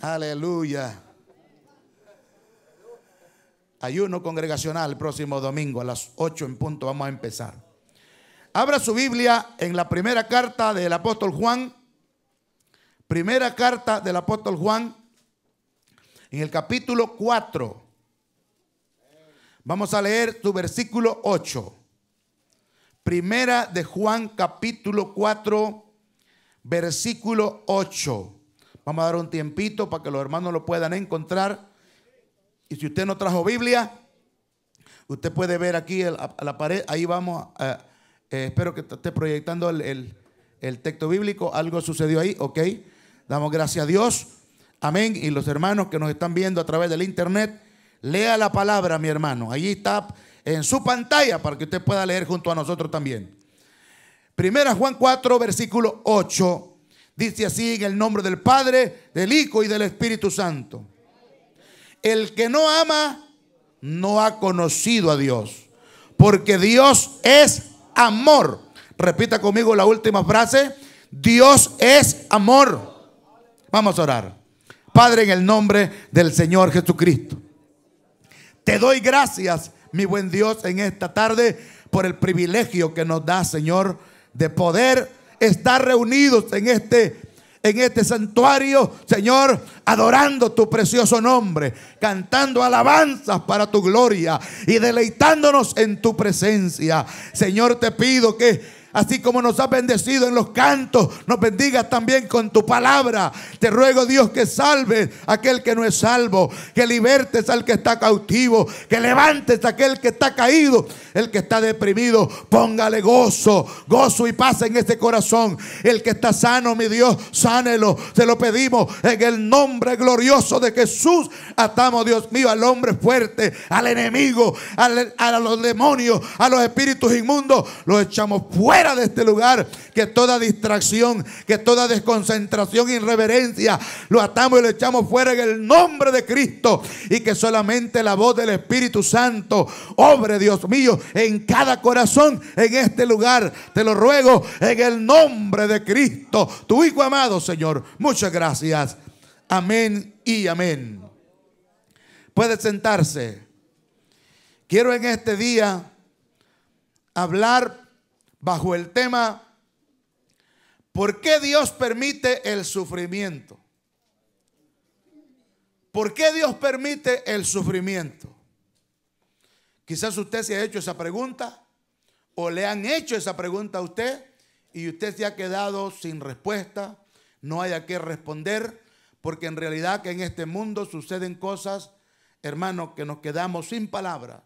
Aleluya. Ayuno congregacional el próximo domingo a las 8 en punto. Vamos a empezar. Abra su Biblia en la primera carta del apóstol Juan. Primera carta del apóstol Juan en el capítulo 4. Vamos a leer tu versículo 8. Primera de Juan capítulo 4, versículo 8. Vamos a dar un tiempito para que los hermanos lo puedan encontrar. Y si usted no trajo Biblia, usted puede ver aquí a la pared. Ahí vamos. Eh, espero que esté proyectando el, texto bíblico. Algo sucedió ahí, ok. Damos gracias a Dios. Amén. Y los hermanos que nos están viendo a través del internet, lea la palabra, mi hermano. Allí está en su pantalla para que usted pueda leer junto a nosotros también. Primera Juan 4, versículo 8 Dice así en el nombre del Padre, del Hijo y del Espíritu Santo. El que no ama, no ha conocido a Dios. Porque Dios es amor. Repita conmigo la última frase. Dios es amor. Vamos a orar. Padre, en el nombre del Señor Jesucristo. Te doy gracias, mi buen Dios, en esta tarde por el privilegio que nos da, Señor, de poder estar reunidos en este en este santuario, Señor, adorando tu precioso nombre, cantando alabanzas para tu gloria y deleitándonos en tu presencia. Señor, te pido que así como nos has bendecido en los cantos, nos bendigas también con tu palabra. Te ruego Dios que salves a aquel que no es salvo, que libertes al que está cautivo, que levantes a aquel que está caído, el que está deprimido, póngale gozo, gozo y paz en este corazón. El que está sano, mi Dios, sánelo. se lo pedimos en el nombre glorioso de Jesús. Atamos, Dios mío, al hombre fuerte, al enemigo, a los demonios, a los espíritus inmundos. Los echamos fuera de este lugar. Que toda distracción, que toda desconcentración, irreverencia, lo atamos y lo echamos fuera en el nombre de Cristo. Y que solamente la voz del Espíritu Santo obre, Dios mío, en cada corazón, en este lugar. Te lo ruego en el nombre de Cristo, tu Hijo amado, Señor. Muchas gracias. Amén y amén. Puede sentarse. Quiero en este día hablar bajo el tema ¿Por qué Dios permite el sufrimiento? ¿Por qué Dios permite el sufrimiento? Quizás usted se ha hecho esa pregunta o le han hecho esa pregunta a usted y usted se ha quedado sin respuesta, no haya que responder, porque en realidad que en este mundo suceden cosas, hermano, que nos quedamos sin palabra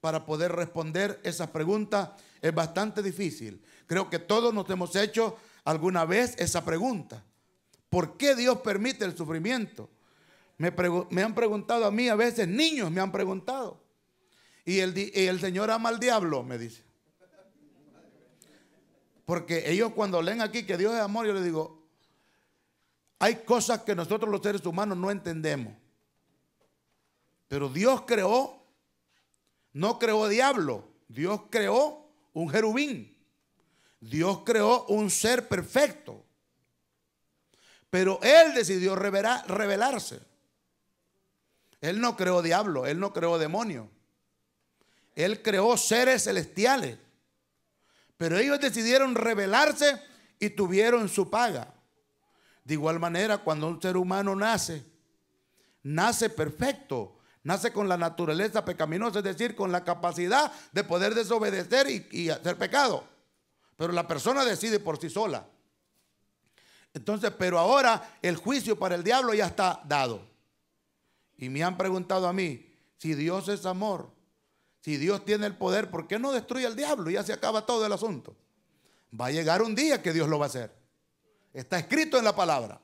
para poder responder esas preguntas es bastante difícil. Creo que todos nos hemos hecho alguna vez esa pregunta. ¿Por qué Dios permite el sufrimiento? Me, han preguntado a mí a veces, niños me han preguntado. Y el, y el Señor ama al diablo, me dice. Porque ellos cuando leen aquí que Dios es amor, yo les digo, hay cosas que nosotros los seres humanos no entendemos. Pero Dios creó, no creó diablo, Dios creó un jerubín. Dios creó un ser perfecto. Pero Él decidió revelarse. Él no creó diablo, Él no creó demonio. Él creó seres celestiales. Pero ellos decidieron rebelarse y tuvieron su paga. De igual manera, cuando un ser humano nace, nace perfecto, Nace con la naturaleza pecaminosa, es decir, con la capacidad de poder desobedecer y, hacer pecado. Pero la persona decide por sí sola. Entonces, pero ahora el juicio para el diablo ya está dado. Y me han preguntado a mí, si Dios es amor, si Dios tiene el poder, ¿por qué no destruye al diablo? Ya se acaba todo el asunto. Va a llegar un día que Dios lo va a hacer. Está escrito en la palabra.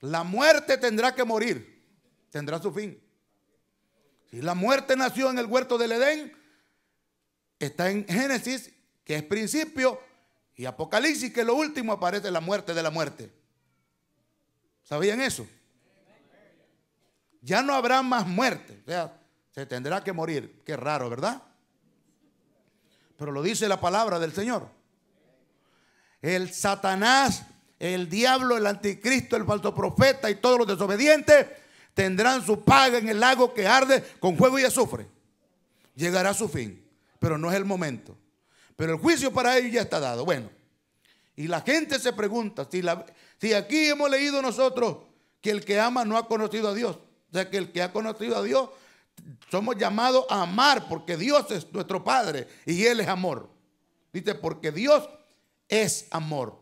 La muerte tendrá que morir tendrá su fin. Si la muerte nació en el huerto del Edén, está en Génesis, que es principio, y Apocalipsis, que es lo último, aparece la muerte de la muerte. ¿Sabían eso? Ya no habrá más muerte. O sea, se tendrá que morir. Qué raro, ¿verdad? Pero lo dice la palabra del Señor. El Satanás, el diablo, el anticristo, el falso profeta y todos los desobedientes tendrán su paga en el lago que arde con fuego y azufre. Llegará su fin, pero no es el momento. Pero el juicio para ellos ya está dado. Bueno, y la gente se pregunta, si, si aquí hemos leído nosotros que el que ama no ha conocido a Dios, o sea que el que ha conocido a Dios somos llamados a amar porque Dios es nuestro Padre y Él es amor. Dice, porque Dios es amor.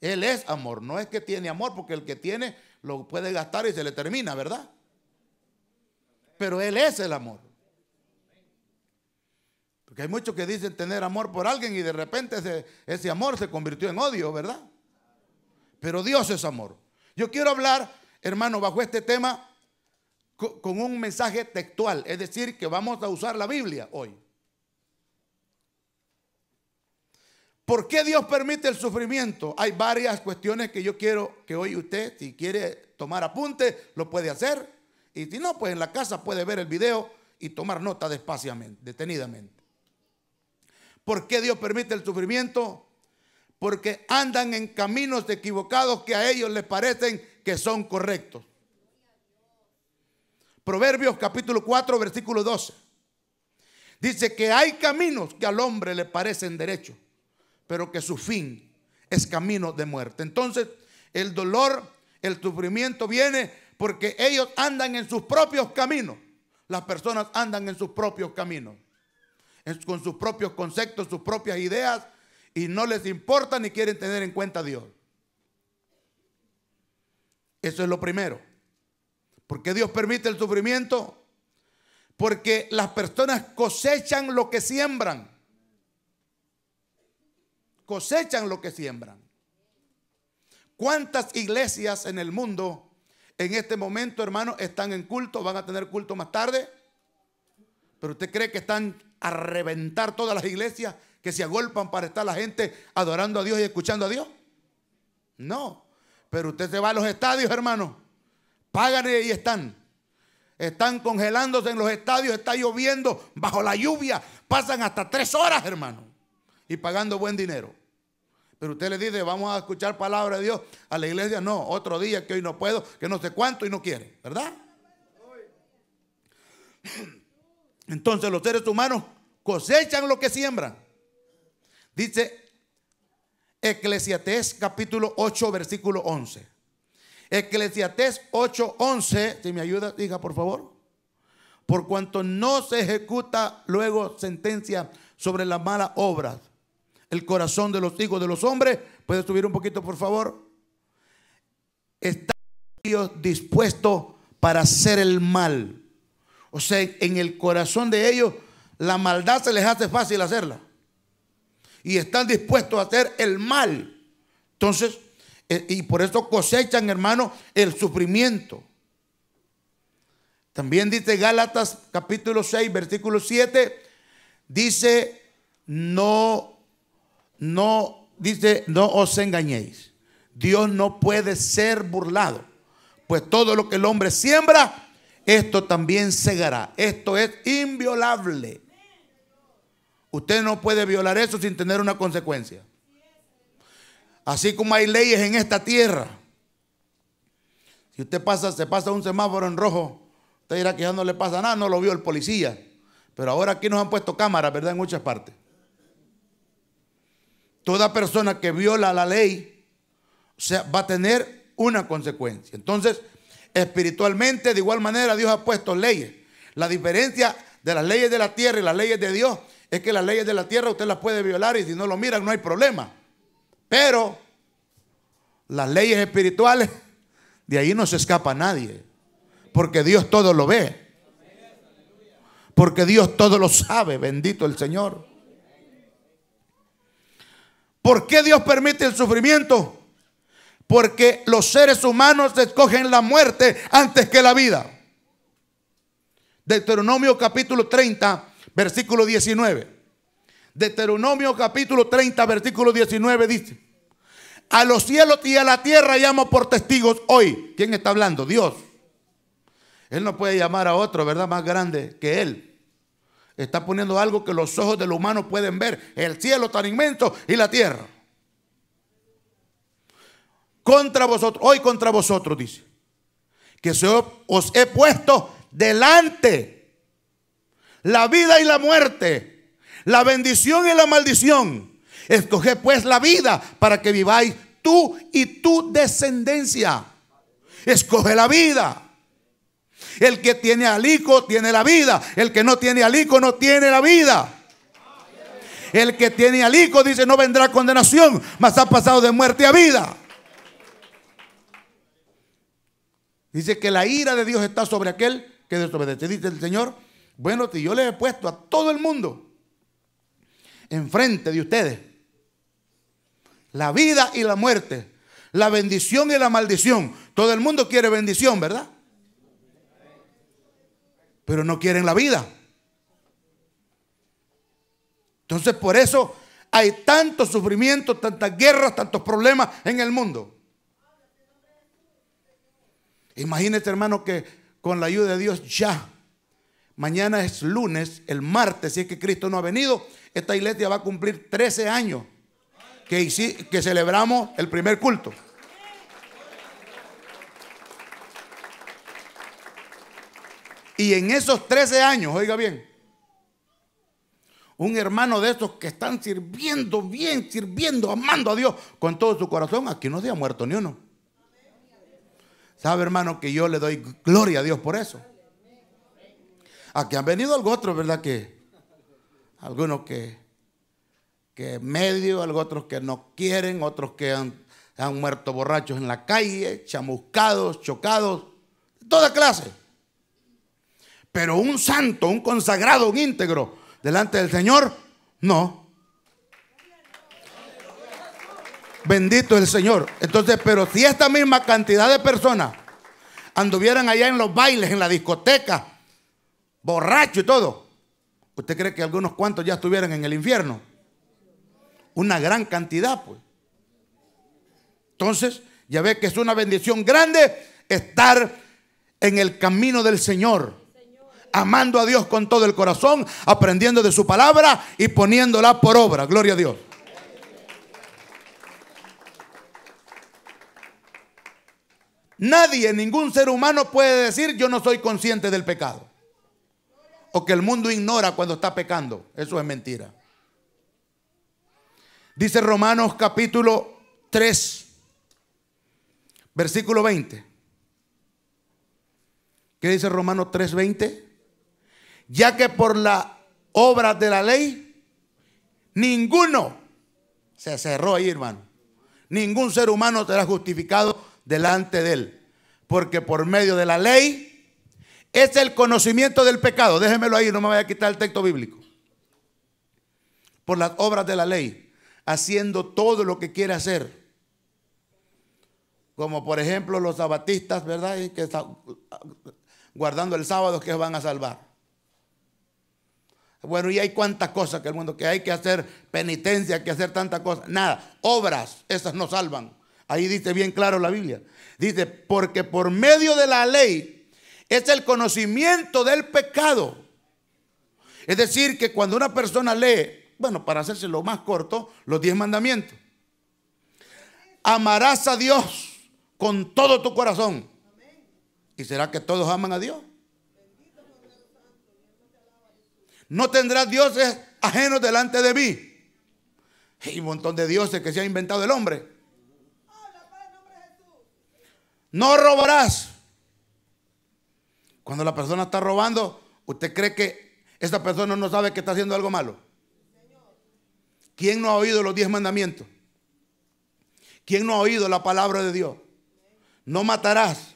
Él es amor. No es que tiene amor, porque el que tiene lo puede gastar y se le termina, ¿verdad? Pero Él es el amor. Porque hay muchos que dicen tener amor por alguien y de repente ese, ese amor se convirtió en odio, ¿verdad? Pero Dios es amor. Yo quiero hablar, hermano, bajo este tema con un mensaje textual, es decir, que vamos a usar la Biblia hoy. ¿Por qué Dios permite el sufrimiento? Hay varias cuestiones que yo quiero que hoy usted, si quiere tomar apunte, lo puede hacer. Y si no, pues en la casa puede ver el video y tomar nota despaciamente, detenidamente. ¿Por qué Dios permite el sufrimiento? Porque andan en caminos equivocados que a ellos les parecen que son correctos. Proverbios capítulo 4, versículo 12. Dice que hay caminos que al hombre le parecen derechos pero que su fin es camino de muerte. Entonces, el dolor, el sufrimiento viene porque ellos andan en sus propios caminos. Las personas andan en sus propios caminos, con sus propios conceptos, sus propias ideas, y no les importa ni quieren tener en cuenta a Dios. Eso es lo primero. ¿Por qué Dios permite el sufrimiento? Porque las personas cosechan lo que siembran cosechan lo que siembran. ¿Cuántas iglesias en el mundo en este momento, hermano están en culto? ¿Van a tener culto más tarde? ¿Pero usted cree que están a reventar todas las iglesias que se agolpan para estar la gente adorando a Dios y escuchando a Dios? No. Pero usted se va a los estadios, hermano. Pagan y están. Están congelándose en los estadios, está lloviendo bajo la lluvia. Pasan hasta tres horas, hermano. Y pagando buen dinero. Pero usted le dice, vamos a escuchar palabra de Dios a la iglesia. No, otro día que hoy no puedo, que no sé cuánto y no quiere, ¿verdad? Entonces los seres humanos cosechan lo que siembran. Dice Eclesiastés capítulo 8, versículo 11. Eclesiastés 8, 11, si me ayuda, diga por favor. Por cuanto no se ejecuta luego sentencia sobre las malas obras el corazón de los hijos de los hombres. puede subir un poquito, por favor? Está ellos dispuesto para hacer el mal. O sea, en el corazón de ellos la maldad se les hace fácil hacerla. Y están dispuestos a hacer el mal. Entonces, eh, y por eso cosechan, hermano, el sufrimiento. También dice Gálatas capítulo 6, versículo 7, dice, no no, dice, no os engañéis. Dios no puede ser burlado, pues todo lo que el hombre siembra, esto también segará. Esto es inviolable. Usted no puede violar eso sin tener una consecuencia. Así como hay leyes en esta tierra. Si usted pasa, se pasa un semáforo en rojo, usted dirá que ya no le pasa nada, no lo vio el policía. Pero ahora aquí nos han puesto cámaras, ¿verdad? En muchas partes. Toda persona que viola la ley o sea, va a tener una consecuencia. Entonces, espiritualmente, de igual manera, Dios ha puesto leyes. La diferencia de las leyes de la tierra y las leyes de Dios es que las leyes de la tierra usted las puede violar y si no lo miran no hay problema. Pero las leyes espirituales, de ahí no se escapa nadie. Porque Dios todo lo ve. Porque Dios todo lo sabe. Bendito el Señor. ¿Por qué Dios permite el sufrimiento? Porque los seres humanos escogen la muerte antes que la vida. Deuteronomio capítulo 30, versículo 19. Deuteronomio capítulo 30, versículo 19 dice, a los cielos y a la tierra llamo por testigos hoy. ¿Quién está hablando? Dios. Él no puede llamar a otro, ¿verdad? Más grande que él. Está poniendo algo que los ojos del humano pueden ver, el cielo tan inmenso y la tierra. Contra vosotros, hoy contra vosotros, dice, que os he puesto delante la vida y la muerte, la bendición y la maldición. Escoge pues la vida para que viváis tú y tu descendencia. Escoge la vida. El que tiene alico tiene la vida. El que no tiene al no tiene la vida. El que tiene alico dice no vendrá condenación, mas ha pasado de muerte a vida. Dice que la ira de Dios está sobre aquel que desobedece. Dice el Señor, bueno, yo le he puesto a todo el mundo enfrente de ustedes. La vida y la muerte. La bendición y la maldición. Todo el mundo quiere bendición, ¿verdad? pero no quieren la vida. Entonces por eso hay tanto sufrimiento, tantas guerras, tantos problemas en el mundo. Imagínese hermano que con la ayuda de Dios ya, mañana es lunes, el martes, si es que Cristo no ha venido, esta iglesia va a cumplir 13 años que, que celebramos el primer culto. Y en esos 13 años, oiga bien, un hermano de esos que están sirviendo bien, sirviendo, amando a Dios con todo su corazón, aquí no se ha muerto ni uno. ¿Sabe, hermano, que yo le doy gloria a Dios por eso? Aquí han venido algunos otros, ¿verdad? Que algunos que, que medio, algunos otros que no quieren, otros que han muerto borrachos en la calle, chamuscados, chocados, toda clase. Pero un santo, un consagrado, un íntegro delante del Señor, no. Bendito el Señor. Entonces, pero si esta misma cantidad de personas anduvieran allá en los bailes, en la discoteca, borracho y todo, ¿usted cree que algunos cuantos ya estuvieran en el infierno? Una gran cantidad, pues. Entonces, ya ve que es una bendición grande estar en el camino del Señor amando a Dios con todo el corazón, aprendiendo de su palabra y poniéndola por obra. Gloria a Dios. Nadie, ningún ser humano puede decir yo no soy consciente del pecado. O que el mundo ignora cuando está pecando. Eso es mentira. Dice Romanos capítulo 3, versículo 20. ¿Qué dice Romanos 3, 20? ya que por las obras de la ley, ninguno, se cerró ahí hermano, ningún ser humano será justificado delante de él, porque por medio de la ley es el conocimiento del pecado, déjemelo ahí, no me vaya a quitar el texto bíblico, por las obras de la ley, haciendo todo lo que quiere hacer como por ejemplo los sabatistas, ¿verdad? Que están guardando el sábado que van a salvar. Bueno, y hay cuántas cosas que el mundo, que hay que hacer penitencia, que hacer tantas cosas. Nada, obras, esas no salvan. Ahí dice bien claro la Biblia. Dice, porque por medio de la ley es el conocimiento del pecado. Es decir, que cuando una persona lee, bueno, para hacerse lo más corto, los diez mandamientos. Amarás a Dios con todo tu corazón. ¿Y será que todos aman a Dios? No tendrás dioses ajenos delante de mí. Hay un montón de dioses que se ha inventado el hombre. No robarás. Cuando la persona está robando, ¿usted cree que esta persona no sabe que está haciendo algo malo? ¿Quién no ha oído los diez mandamientos? ¿Quién no ha oído la palabra de Dios? No matarás.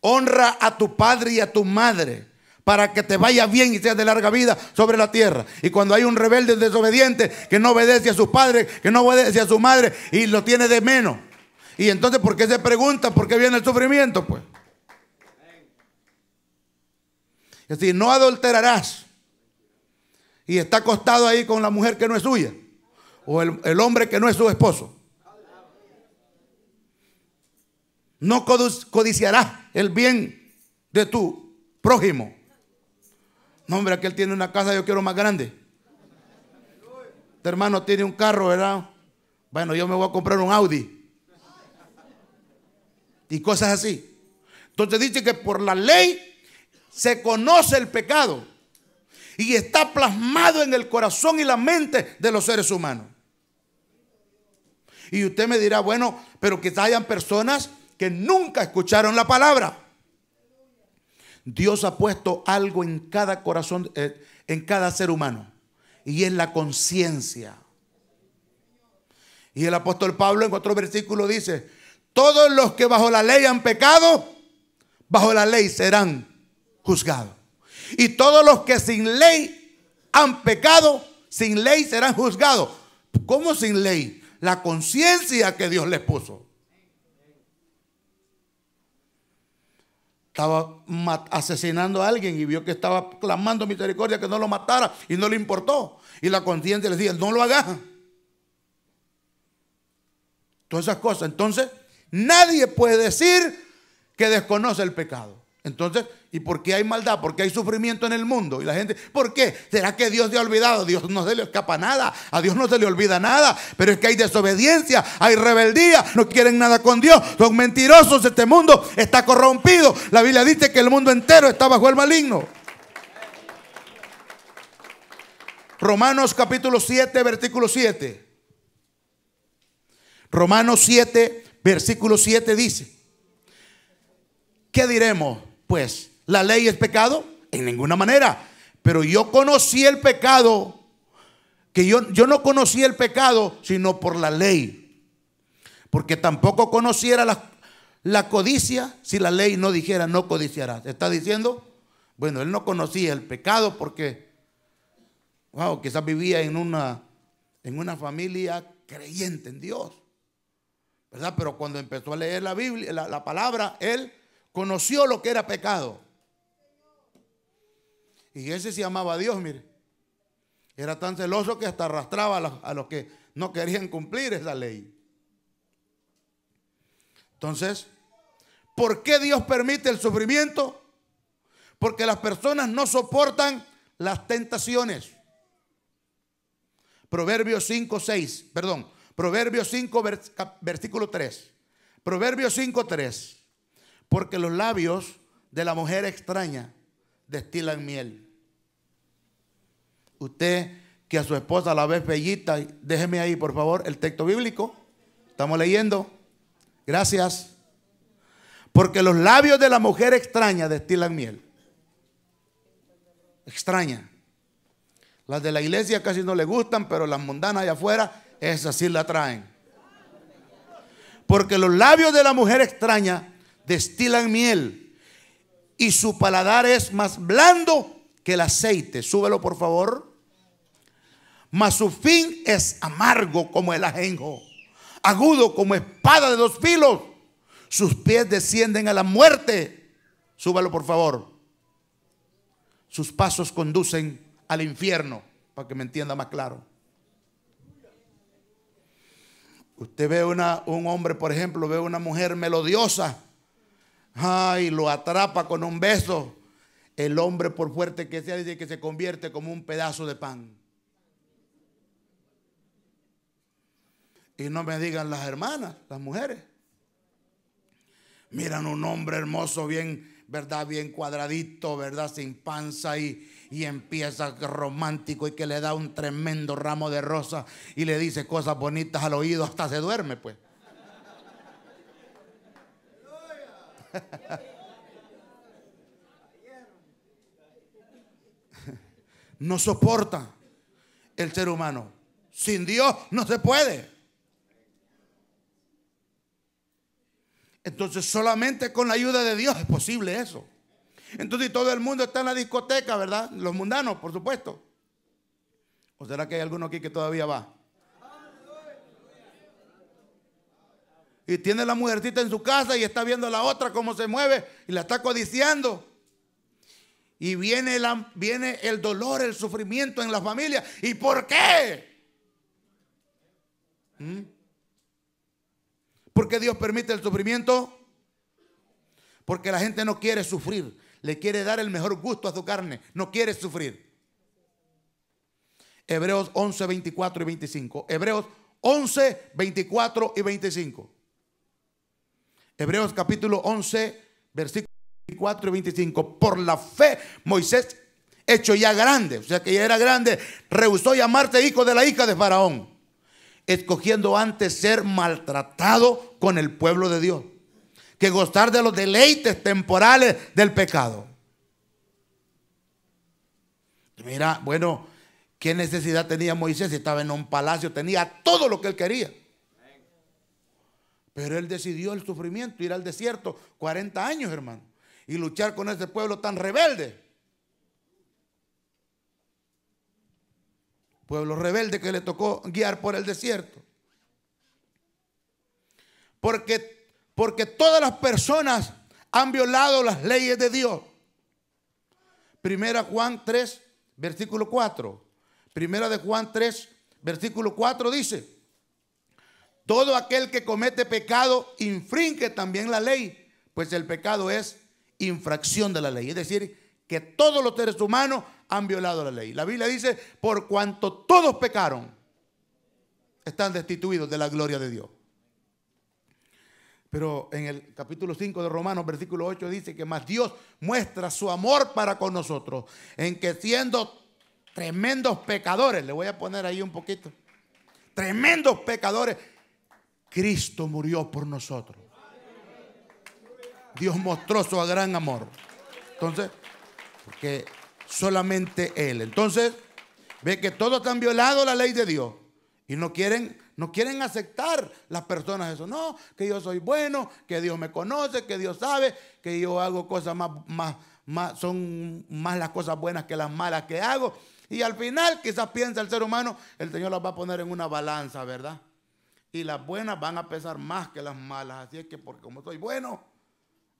Honra a tu padre y a tu madre para que te vaya bien y seas de larga vida sobre la tierra. Y cuando hay un rebelde desobediente que no obedece a sus padres, que no obedece a su madre y lo tiene de menos. Y entonces, ¿por qué se pregunta por qué viene el sufrimiento? Pues. Es decir, no adulterarás. Y está acostado ahí con la mujer que no es suya. O el, el hombre que no es su esposo. No codiciarás el bien de tu prójimo. No, hombre, aquel tiene una casa, yo quiero más grande. este hermano tiene un carro, ¿verdad? Bueno, yo me voy a comprar un Audi. Y cosas así. Entonces dice que por la ley se conoce el pecado. Y está plasmado en el corazón y la mente de los seres humanos. Y usted me dirá, bueno, pero quizás hayan personas que nunca escucharon la palabra. Dios ha puesto algo en cada corazón, eh, en cada ser humano, y es la conciencia. Y el apóstol Pablo en cuatro versículo dice, todos los que bajo la ley han pecado, bajo la ley serán juzgados. Y todos los que sin ley han pecado, sin ley serán juzgados. ¿Cómo sin ley? La conciencia que Dios les puso. Estaba asesinando a alguien y vio que estaba clamando misericordia que no lo matara y no le importó. Y la conciencia le decía, no lo hagas. Todas esas cosas. Entonces, nadie puede decir que desconoce el pecado. Entonces, ¿y por qué hay maldad? ¿Por qué hay sufrimiento en el mundo? Y la gente, ¿por qué? ¿Será que Dios le ha olvidado? Dios no se le escapa nada, a Dios no se le olvida nada, pero es que hay desobediencia, hay rebeldía, no quieren nada con Dios, son mentirosos, este mundo está corrompido. La Biblia dice que el mundo entero está bajo el maligno. Romanos capítulo 7, versículo 7. Romanos 7, versículo 7 dice, ¿qué diremos? Pues, ¿la ley es pecado? En ninguna manera. Pero yo conocí el pecado, que yo, yo no conocí el pecado, sino por la ley. Porque tampoco conociera la, codicia si la ley no dijera no codiciarás. ¿Está diciendo? Bueno, él no conocía el pecado porque, wow, quizás vivía en una, en una familia creyente en Dios. ¿Verdad? Pero cuando empezó a leer la Biblia, la palabra, él Conoció lo que era pecado. Y ese se llamaba Dios, mire. Era tan celoso que hasta arrastraba a los, que no querían cumplir esa ley. Entonces, ¿por qué Dios permite el sufrimiento? Porque las personas no soportan las tentaciones. Proverbios 5, 6, perdón, Proverbios 5, versículo 3. Proverbios 5, 3 porque los labios de la mujer extraña destilan miel. Usted que a su esposa la ve bellita, déjeme ahí por favor el texto bíblico. Estamos leyendo. Gracias. Porque los labios de la mujer extraña destilan miel. Extraña. Las de la iglesia casi no le gustan, pero las mundanas allá afuera, esas sí la traen. Porque los labios de la mujer extraña destilan miel y su paladar es más blando que el aceite. Súbelo por favor. Mas su fin es amargo como el ajenjo, agudo como espada de dos filos. Sus pies descienden a la muerte. Súbelo por favor. Sus pasos conducen al infierno, para que me entienda más claro. Usted ve un hombre, por ejemplo, ve una mujer melodiosa Ay, lo atrapa con un beso. El hombre, por fuerte que sea, dice que se convierte como un pedazo de pan. Y no me digan las hermanas, las mujeres. Miran un hombre hermoso, bien, ¿verdad? Bien cuadradito, ¿verdad? Sin panza y, empieza romántico y que le da un tremendo ramo de rosa y le dice cosas bonitas al oído, hasta se duerme, pues. no soporta el ser humano. Sin Dios no se puede. Entonces solamente con la ayuda de Dios es posible eso. Entonces todo el mundo está en la discoteca, ¿verdad? Los mundanos, por supuesto. ¿O será que hay alguno aquí que todavía va? Y tiene la mujercita en su casa y está viendo a la otra cómo se mueve y la está codiciando. Y viene, la, viene el dolor, el sufrimiento en la familia. ¿Y por qué? ¿Mm? ¿Por qué Dios permite el sufrimiento? Porque la gente no quiere sufrir. Le quiere dar el mejor gusto a su carne. No quiere sufrir. Hebreos 11, 24 y 25. Hebreos 11, 24 y 25. Hebreos capítulo 11, versículos 24 y 25. Por la fe, Moisés, hecho ya grande, o sea que ya era grande, rehusó llamarse hijo de la hija de Faraón, escogiendo antes ser maltratado con el pueblo de Dios que gozar de los deleites temporales del pecado. Mira, bueno, ¿qué necesidad tenía Moisés? Si estaba en un palacio, tenía todo lo que él quería. Pero él decidió el sufrimiento, ir al desierto 40 años, hermano, y luchar con ese pueblo tan rebelde. Pueblo rebelde que le tocó guiar por el desierto. Porque, porque todas las personas han violado las leyes de Dios. Primera Juan 3, versículo 4. Primera de Juan 3, versículo 4 dice, todo aquel que comete pecado infringe también la ley, pues el pecado es infracción de la ley. Es decir, que todos los seres humanos han violado la ley. La Biblia dice, por cuanto todos pecaron, están destituidos de la gloria de Dios. Pero en el capítulo 5 de Romanos, versículo 8, dice que más Dios muestra su amor para con nosotros, en que siendo tremendos pecadores, le voy a poner ahí un poquito, tremendos pecadores, Cristo murió por nosotros. Dios mostró su gran amor. Entonces, porque solamente Él. Entonces, ve que todos han violado la ley de Dios y no quieren, no quieren aceptar las personas eso. No, que yo soy bueno, que Dios me conoce, que Dios sabe, que yo hago cosas más, más, más, son más las cosas buenas que las malas que hago. Y al final, quizás piensa el ser humano, el Señor las va a poner en una balanza, ¿verdad? Y las buenas van a pesar más que las malas. Así es que porque como estoy bueno,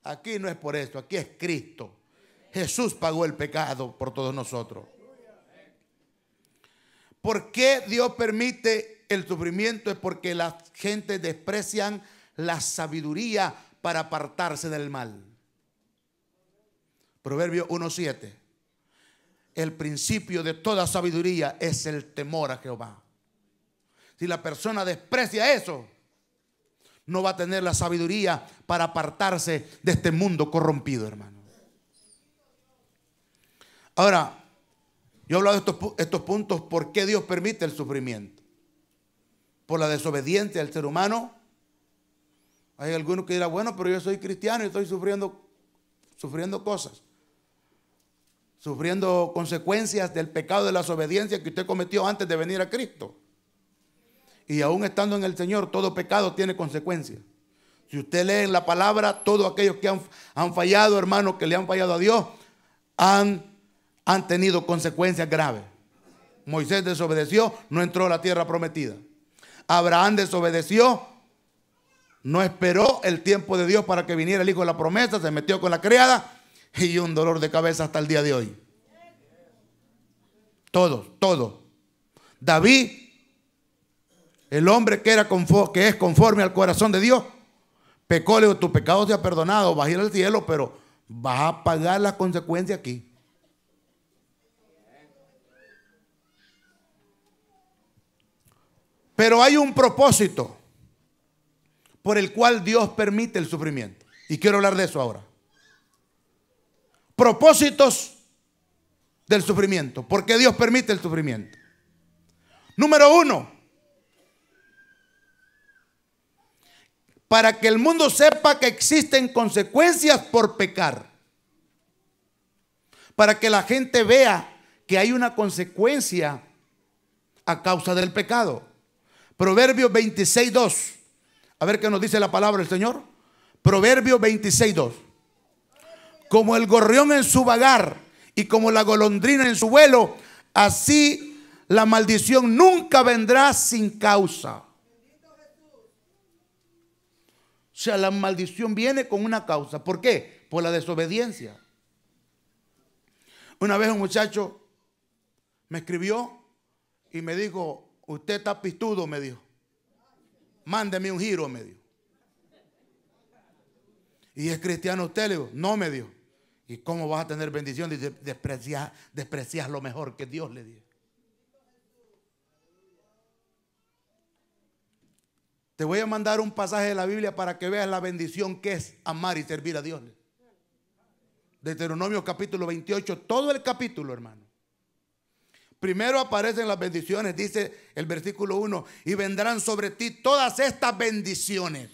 aquí no es por esto, aquí es Cristo. Jesús pagó el pecado por todos nosotros. ¿Por qué Dios permite el sufrimiento? Es porque la gente desprecian la sabiduría para apartarse del mal. Proverbio 1.7. El principio de toda sabiduría es el temor a Jehová. Si la persona desprecia eso, no va a tener la sabiduría para apartarse de este mundo corrompido, hermano. Ahora, yo he hablado de estos, puntos, ¿por qué Dios permite el sufrimiento? Por la desobediencia del ser humano. Hay algunos que dirán, bueno, pero yo soy cristiano y estoy sufriendo, sufriendo cosas sufriendo consecuencias del pecado de la desobediencia que usted cometió antes de venir a Cristo y aún estando en el Señor, todo pecado tiene consecuencias. Si usted lee en la palabra, todos aquellos que han, fallado, hermanos, que le han fallado a Dios, han, han tenido consecuencias graves. Moisés desobedeció, no entró a la tierra prometida. Abraham desobedeció, no esperó el tiempo de Dios para que viniera el hijo de la promesa, se metió con la criada y un dolor de cabeza hasta el día de hoy. Todos, todos. David el hombre que, era que es conforme al corazón de Dios, pecó, le digo, tu pecado se ha perdonado, vas a ir al cielo, pero vas a pagar las consecuencias aquí. Pero hay un propósito por el cual Dios permite el sufrimiento. Y quiero hablar de eso ahora. Propósitos del sufrimiento. ¿Por qué Dios permite el sufrimiento? Número uno, para que el mundo sepa que existen consecuencias por pecar. Para que la gente vea que hay una consecuencia a causa del pecado. Proverbio 26, 2. A ver qué nos dice la palabra del Señor. Proverbio 26, 2. Como el gorrión en su vagar y como la golondrina en su vuelo, así la maldición nunca vendrá sin causa. O sea, la maldición viene con una causa. ¿Por qué? Por la desobediencia. Una vez un muchacho me escribió y me dijo, usted está pistudo, me dijo. Mándeme un giro, me dijo. Y es cristiano usted, le digo, no, me dijo. ¿Y cómo vas a tener bendición? Dice, desprecias, desprecias lo mejor que Dios le dio. Te voy a mandar un pasaje de la Biblia para que veas la bendición que es amar y servir a Dios. Deuteronomio capítulo 28, todo el capítulo, hermano. Primero aparecen las bendiciones, dice el versículo 1, y vendrán sobre ti todas estas bendiciones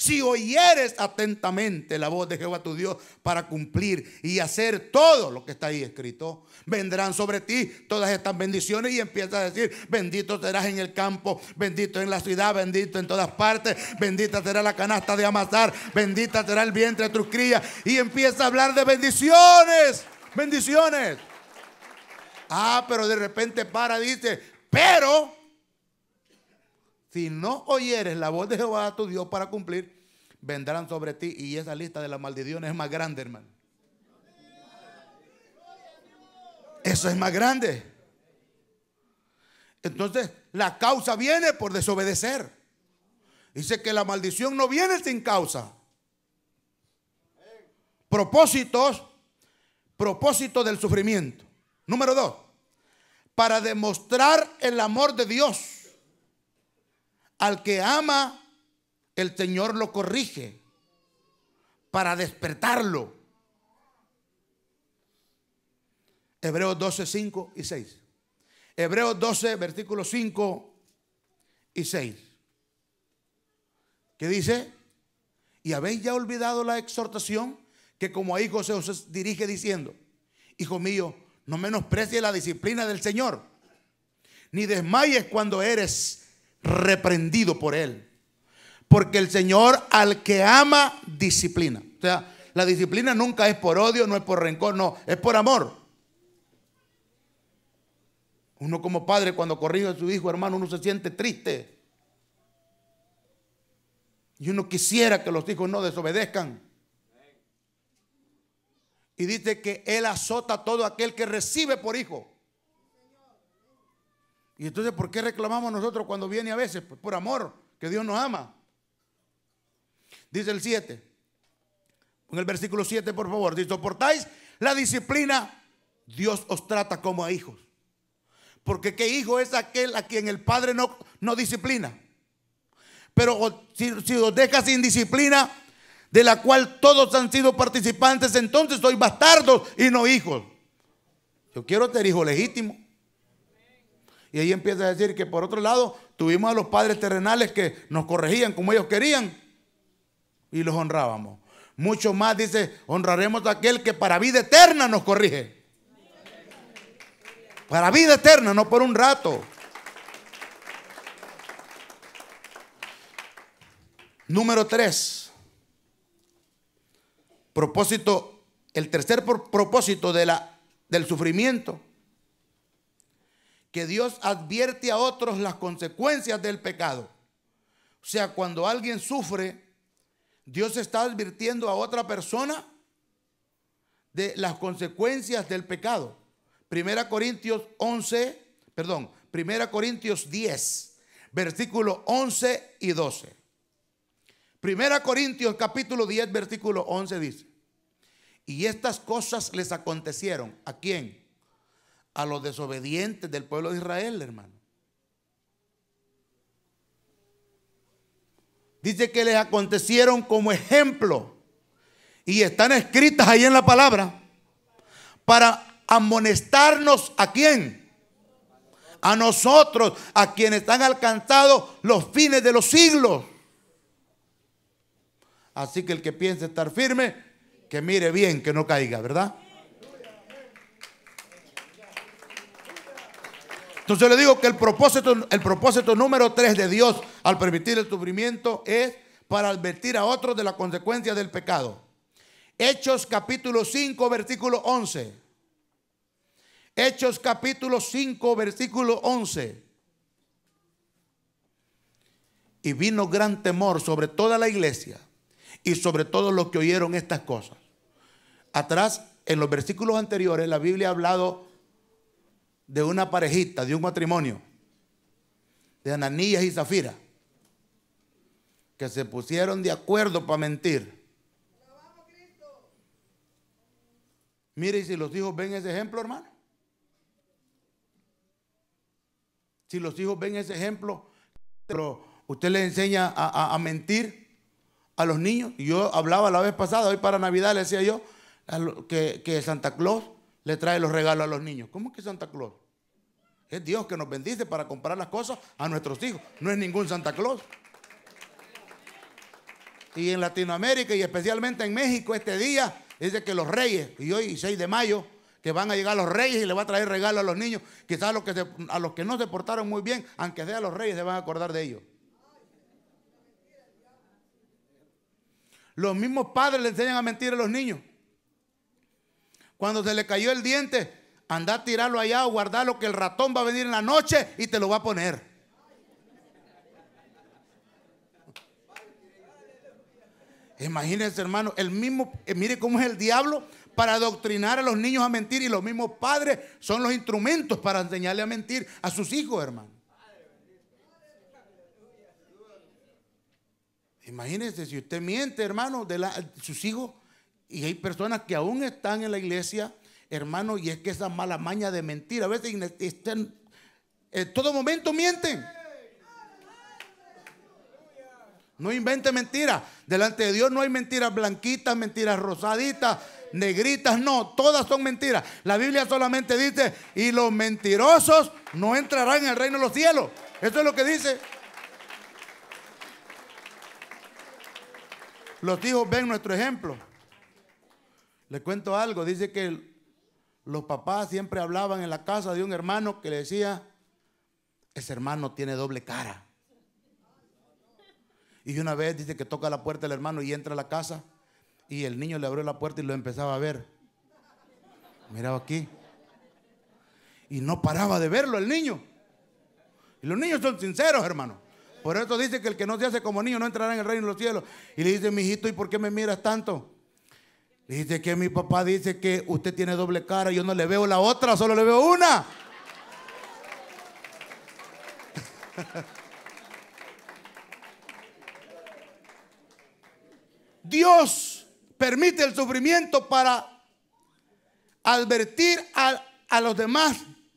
si oyeres atentamente la voz de Jehová tu Dios para cumplir y hacer todo lo que está ahí escrito, vendrán sobre ti todas estas bendiciones y empieza a decir, bendito serás en el campo, bendito en la ciudad, bendito en todas partes, bendita será la canasta de amasar, bendita será el vientre de tus crías y empieza a hablar de bendiciones, bendiciones. Ah, pero de repente para, dice, pero si no oyeres la voz de Jehová tu Dios para cumplir, vendrán sobre ti. Y esa lista de las maldiciones es más grande, hermano. Eso es más grande. Entonces, la causa viene por desobedecer. Dice que la maldición no viene sin causa. Propósitos, propósito del sufrimiento. Número dos, para demostrar el amor de Dios al que ama, el Señor lo corrige para despertarlo. Hebreos 12, 5 y 6. Hebreos 12, versículos 5 y 6. ¿Qué dice? Y habéis ya olvidado la exhortación que como ahí José os dirige diciendo, Hijo mío, no menosprecies la disciplina del Señor, ni desmayes cuando eres reprendido por él. Porque el Señor al que ama, disciplina. O sea, la disciplina nunca es por odio, no es por rencor, no, es por amor. Uno como padre cuando corrige a su hijo, hermano, uno se siente triste. Y uno quisiera que los hijos no desobedezcan. Y dice que él azota todo aquel que recibe por hijo. Y entonces, ¿por qué reclamamos nosotros cuando viene a veces? Pues por amor, que Dios nos ama. Dice el 7. En el versículo 7, por favor. Si soportáis la disciplina, Dios os trata como a hijos. Porque qué hijo es aquel a quien el padre no, no disciplina. Pero si, os deja sin disciplina, de la cual todos han sido participantes, entonces soy bastardos y no hijos. Yo quiero ser hijo legítimo. Y ahí empieza a decir que por otro lado tuvimos a los padres terrenales que nos corregían como ellos querían y los honrábamos. Mucho más dice, honraremos a aquel que para vida eterna nos corrige. Para vida eterna, no por un rato. Número tres. Propósito, el tercer propósito de la, del sufrimiento que Dios advierte a otros las consecuencias del pecado. O sea, cuando alguien sufre, Dios está advirtiendo a otra persona de las consecuencias del pecado. Primera Corintios 11, perdón, Primera Corintios 10, versículo 11 y 12. Primera Corintios capítulo 10, versículo 11 dice, y estas cosas les acontecieron, ¿a quién? a los desobedientes del pueblo de Israel, hermano. Dice que les acontecieron como ejemplo y están escritas ahí en la palabra para amonestarnos a quién. A nosotros, a quienes han alcanzado los fines de los siglos. Así que el que piense estar firme, que mire bien, que no caiga, ¿verdad? Entonces le digo que el propósito, el propósito número 3 de Dios al permitir el sufrimiento es para advertir a otros de la consecuencia del pecado. Hechos capítulo 5, versículo 11. Hechos capítulo 5, versículo 11. Y vino gran temor sobre toda la iglesia y sobre todos los que oyeron estas cosas. Atrás, en los versículos anteriores, la Biblia ha hablado de una parejita, de un matrimonio, de Ananías y Zafira, que se pusieron de acuerdo para mentir. Mire, si los hijos ven ese ejemplo, hermano. Si los hijos ven ese ejemplo, pero usted le enseña a, mentir a los niños. Yo hablaba la vez pasada, hoy para Navidad le decía yo que Santa Claus le trae los regalos a los niños. ¿Cómo que Santa Claus? Es Dios que nos bendice para comprar las cosas a nuestros hijos. No es ningún Santa Claus. Y en Latinoamérica y especialmente en México este día dice que los reyes, y hoy 6 de mayo, que van a llegar los reyes y le va a traer regalos a los niños. Quizás a los, que a los que no se portaron muy bien, aunque sea los reyes, se van a acordar de ellos. Los mismos padres le enseñan a mentir a los niños. Cuando se le cayó el diente, anda a tirarlo allá o guardarlo que el ratón va a venir en la noche y te lo va a poner. Imagínense, hermano, el mismo, eh, mire cómo es el diablo para adoctrinar a los niños a mentir y los mismos padres son los instrumentos para enseñarle a mentir a sus hijos, hermano. Imagínense, si usted miente, hermano, de sus hijos y hay personas que aún están en la iglesia, hermano, y es que esa mala maña de mentira. a veces en todo momento mienten. No invente mentiras. Delante de Dios no hay mentiras blanquitas, mentiras rosaditas, negritas, no. Todas son mentiras. La Biblia solamente dice, y los mentirosos no entrarán en el reino de los cielos. Eso es lo que dice. Los hijos ven nuestro ejemplo. Le cuento algo, dice que los papás siempre hablaban en la casa de un hermano que le decía, ese hermano tiene doble cara. Y una vez dice que toca la puerta el hermano y entra a la casa y el niño le abrió la puerta y lo empezaba a ver. Miraba aquí. Y no paraba de verlo el niño. Y los niños son sinceros, hermano. Por eso dice que el que no se hace como niño no entrará en el reino de los cielos. Y le dice, mijito, ¿y por qué me miras tanto? Dice que mi papá dice que usted tiene doble cara, yo no le veo la otra, solo le veo una. Dios permite el sufrimiento para advertir a, los demás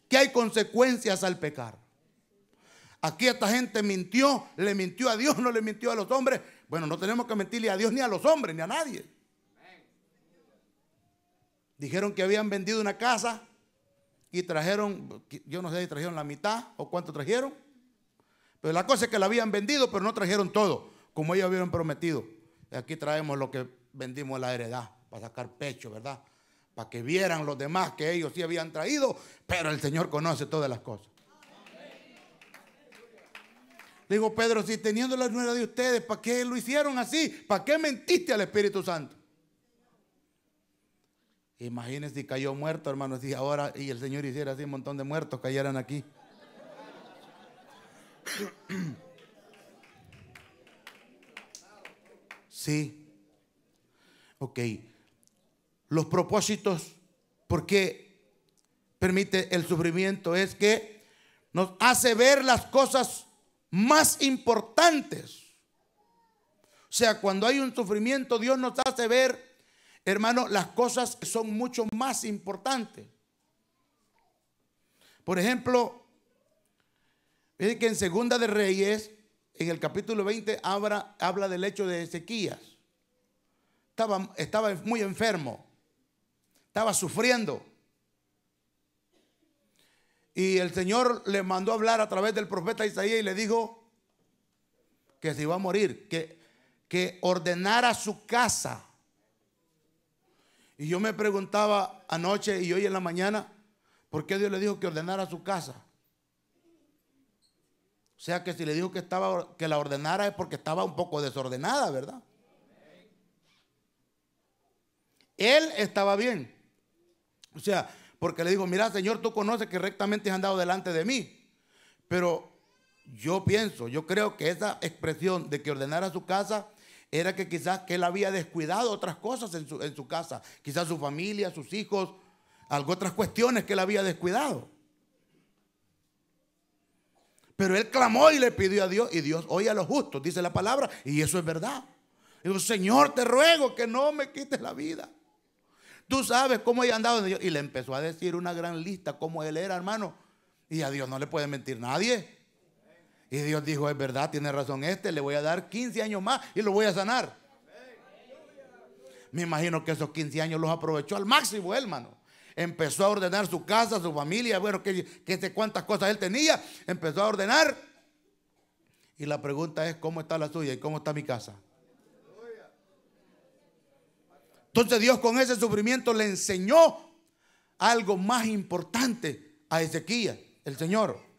que hay consecuencias al pecar. Aquí esta gente mintió, le mintió a Dios, no le mintió a los hombres. Bueno, no tenemos que mentirle a Dios ni a los hombres, ni a nadie. Dijeron que habían vendido una casa y trajeron, yo no sé si trajeron la mitad o cuánto trajeron. Pero la cosa es que la habían vendido, pero no trajeron todo, como ellos habían prometido. Aquí traemos lo que vendimos la heredad, para sacar pecho, ¿verdad? Para que vieran los demás que ellos sí habían traído, pero el Señor conoce todas las cosas. digo, Pedro, si teniendo la nuera de ustedes, ¿para qué lo hicieron así? ¿Para qué mentiste al Espíritu Santo? Imagínense si cayó muerto, hermanos, y ahora y el Señor hiciera así un montón de muertos cayeran aquí. Sí. Ok. Los propósitos, porque permite el sufrimiento? Es que nos hace ver las cosas más importantes. O sea, cuando hay un sufrimiento, Dios nos hace ver hermano, las cosas son mucho más importantes. Por ejemplo, que en Segunda de Reyes, en el capítulo 20, habla, habla del hecho de Ezequías. Estaba, estaba muy enfermo, estaba sufriendo. Y el Señor le mandó a hablar a través del profeta Isaías y le dijo que se iba a morir, que, que ordenara su casa y yo me preguntaba anoche y hoy en la mañana, ¿por qué Dios le dijo que ordenara su casa? O sea que si le dijo que, estaba, que la ordenara es porque estaba un poco desordenada, ¿verdad? Él estaba bien. O sea, porque le dijo, mira Señor, tú conoces que rectamente has andado delante de mí. Pero yo pienso, yo creo que esa expresión de que ordenara su casa era que quizás que él había descuidado otras cosas en su, casa, quizás su familia, sus hijos, algo, otras cuestiones que él había descuidado. Pero él clamó y le pidió a Dios, y Dios oye a los justos, dice la palabra, y eso es verdad. el Señor, te ruego que no me quites la vida. Tú sabes cómo ella andaba. Y le empezó a decir una gran lista, cómo él era, hermano. Y a Dios no le puede mentir nadie. Y Dios dijo, es verdad, tiene razón este, le voy a dar 15 años más y lo voy a sanar. Me imagino que esos 15 años los aprovechó al máximo, hermano. Empezó a ordenar su casa, su familia, bueno, que, sé cuántas cosas él tenía. Empezó a ordenar. Y la pregunta es, ¿cómo está la suya y cómo está mi casa? Entonces Dios con ese sufrimiento le enseñó algo más importante a Ezequiel, el Señor.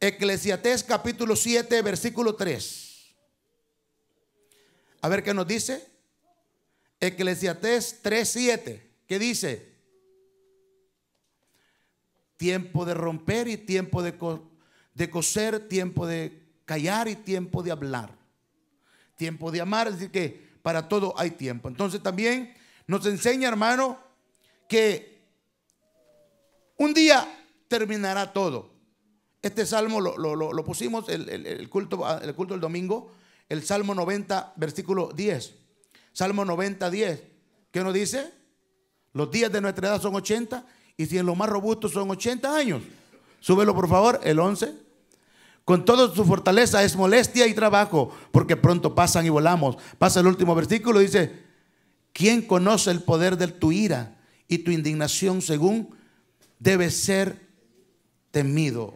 Eclesiastés capítulo 7, versículo 3. A ver qué nos dice. Eclesiastés 3, 7. ¿Qué dice? Tiempo de romper y tiempo de, de coser, tiempo de callar y tiempo de hablar. Tiempo de amar, es decir, que para todo hay tiempo. Entonces también nos enseña, hermano, que un día terminará todo. Este salmo lo, pusimos el, culto, ah, el culto del domingo, el Salmo 90, versículo 10. Salmo 90, 10. ¿Qué nos dice? Los días de nuestra edad son 80 y si en lo más robusto son 80 años. Súbelo por favor, el 11. Con toda su fortaleza es molestia y trabajo, porque pronto pasan y volamos. Pasa el último versículo, dice, ¿quién conoce el poder de tu ira y tu indignación según debe ser temido?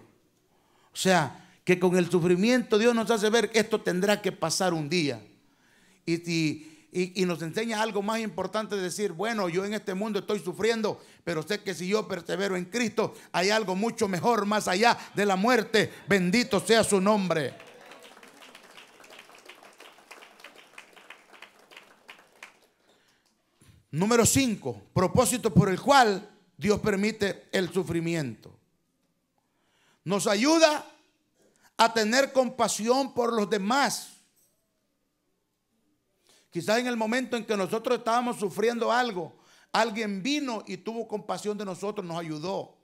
O sea, que con el sufrimiento Dios nos hace ver que esto tendrá que pasar un día. Y, y, nos enseña algo más importante, decir, bueno, yo en este mundo estoy sufriendo, pero sé que si yo persevero en Cristo, hay algo mucho mejor más allá de la muerte. Bendito sea su nombre. Número 5, propósito por el cual Dios permite el sufrimiento. Nos ayuda a tener compasión por los demás. Quizás en el momento en que nosotros estábamos sufriendo algo, alguien vino y tuvo compasión de nosotros, nos ayudó.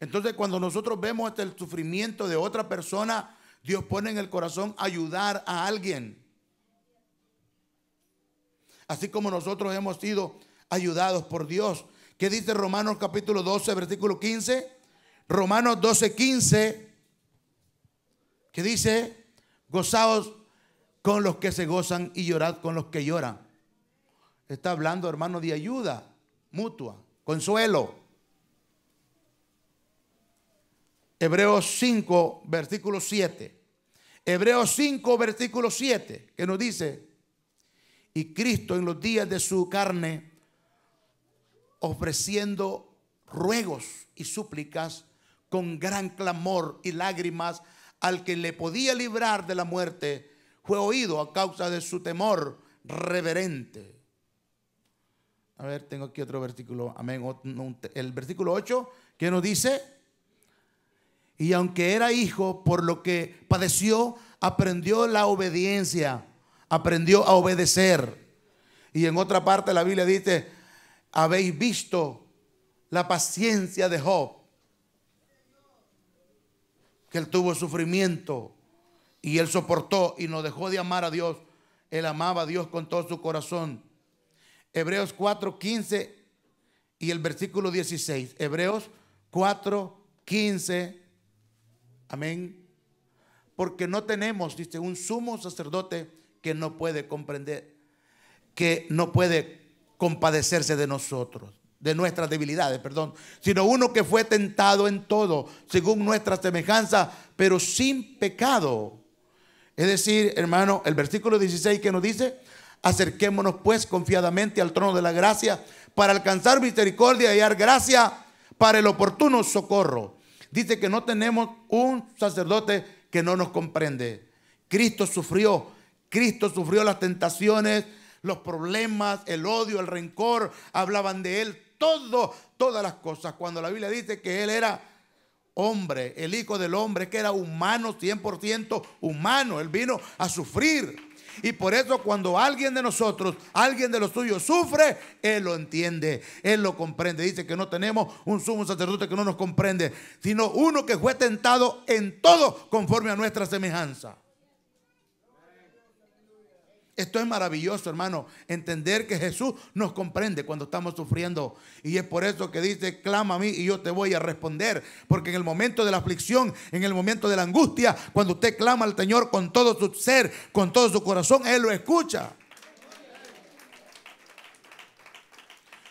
Entonces cuando nosotros vemos este, el sufrimiento de otra persona, Dios pone en el corazón ayudar a alguien. Así como nosotros hemos sido ayudados por Dios. ¿Qué dice Romanos capítulo 12, versículo 15? Romanos 12, 15, que dice, gozaos con los que se gozan y llorad con los que lloran. Está hablando, hermano, de ayuda mutua, consuelo. Hebreos 5, versículo 7. Hebreos 5, versículo 7, que nos dice, y Cristo en los días de su carne, ofreciendo ruegos y súplicas con gran clamor y lágrimas al que le podía librar de la muerte, fue oído a causa de su temor reverente. A ver, tengo aquí otro versículo, amén, el versículo 8, que nos dice, y aunque era hijo, por lo que padeció, aprendió la obediencia, aprendió a obedecer. Y en otra parte la Biblia dice, habéis visto la paciencia de Job que él tuvo sufrimiento y él soportó y no dejó de amar a Dios. Él amaba a Dios con todo su corazón. Hebreos 4, 15 y el versículo 16. Hebreos 4, 15. Amén. Porque no tenemos, dice, un sumo sacerdote que no puede comprender, que no puede compadecerse de nosotros de nuestras debilidades, perdón, sino uno que fue tentado en todo, según nuestra semejanza, pero sin pecado. Es decir, hermano, el versículo 16 que nos dice, acerquémonos pues confiadamente al trono de la gracia para alcanzar misericordia y dar gracia para el oportuno socorro. Dice que no tenemos un sacerdote que no nos comprende. Cristo sufrió, Cristo sufrió las tentaciones, los problemas, el odio, el rencor, hablaban de él todo, todas las cosas. Cuando la Biblia dice que Él era hombre, el Hijo del Hombre, que era humano, 100% humano. Él vino a sufrir. Y por eso cuando alguien de nosotros, alguien de los suyos sufre, Él lo entiende, Él lo comprende. Dice que no tenemos un sumo sacerdote que no nos comprende, sino uno que fue tentado en todo conforme a nuestra semejanza. Esto es maravilloso, hermano, entender que Jesús nos comprende cuando estamos sufriendo. Y es por eso que dice, clama a mí y yo te voy a responder. Porque en el momento de la aflicción, en el momento de la angustia, cuando usted clama al Señor con todo su ser, con todo su corazón, Él lo escucha.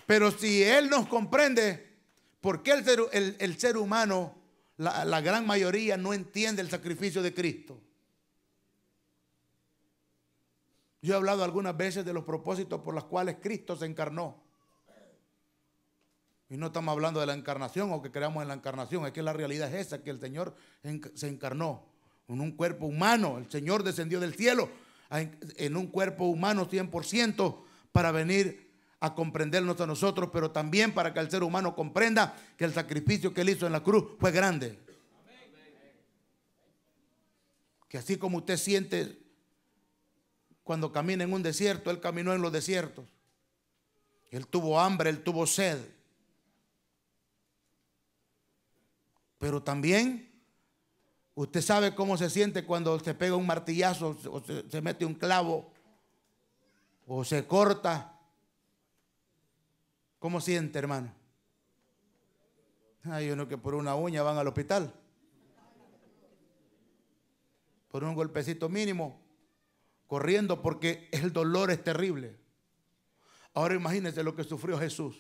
Pero si Él nos comprende, ¿por qué el ser, humano, la gran mayoría, no entiende el sacrificio de Cristo? Yo he hablado algunas veces de los propósitos por los cuales Cristo se encarnó. Y no estamos hablando de la encarnación o que creamos en la encarnación, es que la realidad es esa, que el Señor se encarnó en un cuerpo humano, el Señor descendió del cielo en un cuerpo humano 100% para venir a comprendernos a nosotros, pero también para que el ser humano comprenda que el sacrificio que él hizo en la cruz fue grande. Que así como usted siente cuando camina en un desierto, Él caminó en los desiertos. Él tuvo hambre, Él tuvo sed. Pero también usted sabe cómo se siente cuando se pega un martillazo o se, mete un clavo o se corta. ¿Cómo siente, hermano? Hay uno que por una uña van al hospital. Por un golpecito mínimo corriendo porque el dolor es terrible. Ahora imagínense lo que sufrió Jesús.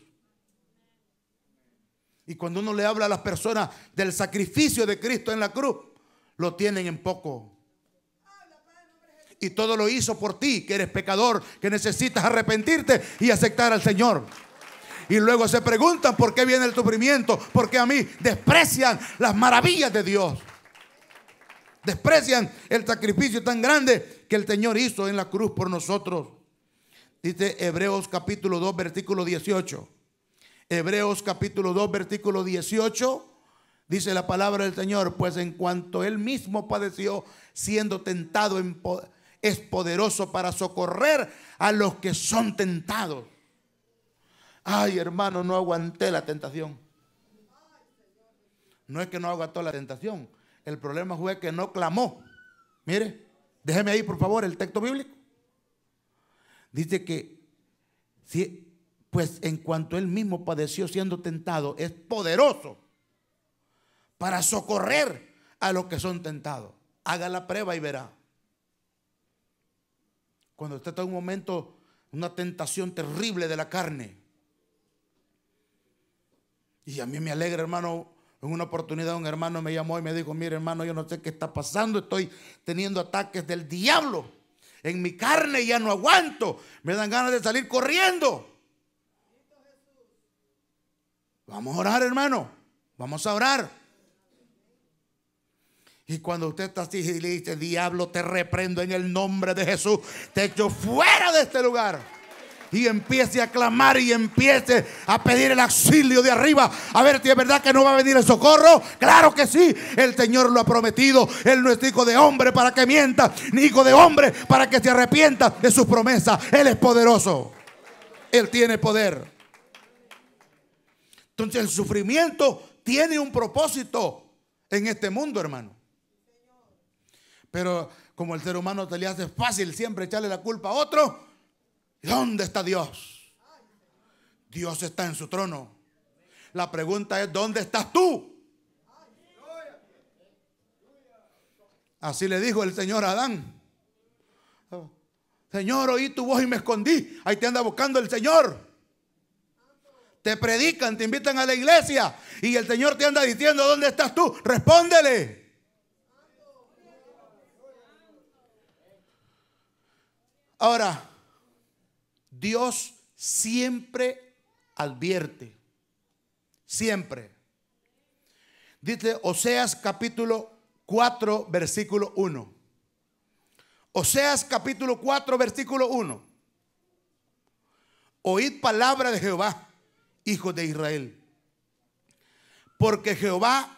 Y cuando uno le habla a las personas del sacrificio de Cristo en la cruz, lo tienen en poco. Y todo lo hizo por ti, que eres pecador, que necesitas arrepentirte y aceptar al Señor. Y luego se preguntan por qué viene el sufrimiento, porque a mí desprecian las maravillas de Dios. Desprecian el sacrificio tan grande que el Señor hizo en la cruz por nosotros. Dice Hebreos capítulo 2, versículo 18. Hebreos capítulo 2, versículo 18. Dice la palabra del Señor, pues en cuanto Él mismo padeció siendo tentado, es poderoso para socorrer a los que son tentados. Ay, hermano, no aguanté la tentación. No es que no aguantó la tentación. El problema fue que no clamó. Mire, Déjeme ahí, por favor, el texto bíblico. Dice que, pues en cuanto él mismo padeció siendo tentado, es poderoso para socorrer a los que son tentados. Haga la prueba y verá. Cuando usted está en un momento, una tentación terrible de la carne. Y a mí me alegra, hermano, en una oportunidad un hermano me llamó y me dijo, mire hermano, yo no sé qué está pasando, estoy teniendo ataques del diablo. En mi carne ya no aguanto, me dan ganas de salir corriendo. Vamos a orar, hermano. Vamos a orar. Y cuando usted está así y le dice, diablo, te reprendo en el nombre de Jesús, te echo fuera de este lugar y empiece a clamar y empiece a pedir el auxilio de arriba. A ver, ¿es verdad que no va a venir el socorro? Claro que sí. El Señor lo ha prometido. Él no es hijo de hombre para que mienta, ni hijo de hombre para que se arrepienta de sus promesas. Él es poderoso. Él tiene poder. Entonces el sufrimiento tiene un propósito en este mundo, hermano. Pero como el ser humano te le hace fácil siempre echarle la culpa a otro, dónde está Dios? Dios está en su trono. La pregunta es, ¿dónde estás tú? Así le dijo el Señor a Adán. Señor, oí tu voz y me escondí. Ahí te anda buscando el Señor. Te predican, te invitan a la iglesia y el Señor te anda diciendo, ¿dónde estás tú? Respóndele. Ahora, Dios siempre advierte. Siempre. Dice Oseas capítulo 4, versículo 1. Oseas capítulo 4, versículo 1. Oíd palabra de Jehová, hijo de Israel. Porque Jehová